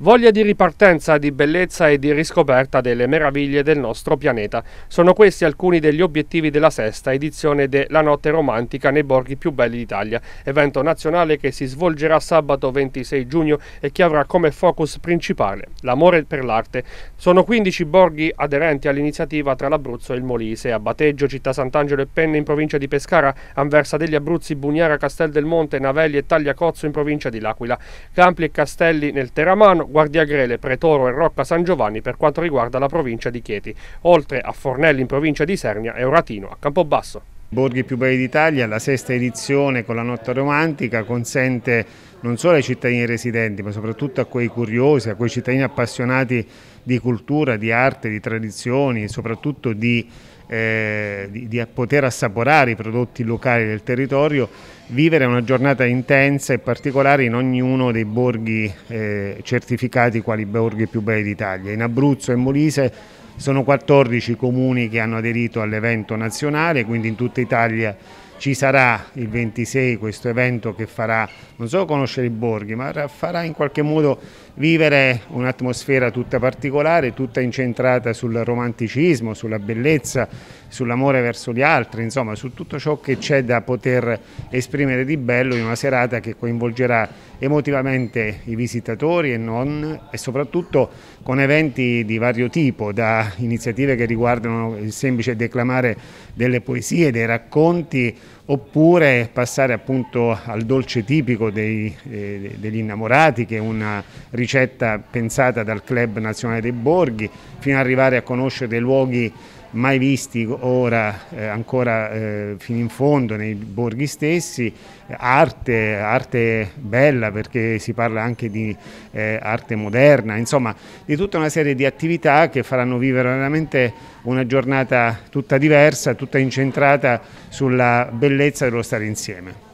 Voglia di ripartenza, di bellezza e di riscoperta delle meraviglie del nostro pianeta. Sono questi alcuni degli obiettivi della sesta edizione de La Notte Romantica nei borghi più belli d'Italia, evento nazionale che si svolgerà sabato 26 giugno e che avrà come focus principale l'amore per l'arte. Sono 15 borghi aderenti all'iniziativa tra l'Abruzzo e il Molise, a Bateggio, Città Sant'Angelo e Penne in provincia di Pescara, Anversa degli Abruzzi, Bugniera, Castel del Monte, Navelli e Tagliacozzo in provincia di L'Aquila, Campli e Castelli nel Teramano, Guardiagrele, Pretoro e Rocca San Giovanni per quanto riguarda la provincia di Chieti, oltre a Fornelli in provincia di Sernia e Oratino a Campobasso. Borghi più belli d'Italia, la sesta edizione con la notte romantica consente non solo ai cittadini residenti ma soprattutto a quei curiosi, a quei cittadini appassionati di cultura, di arte, di tradizioni e soprattutto di eh, di, di, poter assaporare i prodotti locali del territorio, vivere una giornata intensa e particolare in ognuno dei borghi eh, certificati quali borghi più belli d'Italia. In Abruzzo e Molise sono 14 comuni che hanno aderito all'evento nazionale, quindi in tutta Italia ci sarà il 26 questo evento che farà non solo conoscere i borghi, ma farà in qualche modo vivere un'atmosfera tutta particolare, tutta incentrata sul romanticismo, sulla bellezza, sull'amore verso gli altri, insomma su tutto ciò che c'è da poter esprimere di bello in una serata che coinvolgerà emotivamente i visitatori e non e soprattutto con eventi di vario tipo, da iniziative che riguardano il semplice declamare delle poesie, dei racconti, oppure passare appunto al dolce tipico dei, eh, degli innamorati che è una ricetta pensata dal Club Nazionale dei Borghi fino ad arrivare a conoscere dei luoghi mai visti ora eh, ancora eh, fino in fondo nei borghi stessi, arte, arte bella perché si parla anche di eh, arte moderna, insomma di tutta una serie di attività che faranno vivere veramente una giornata tutta diversa, tutta incentrata sulla bellezza dello stare insieme.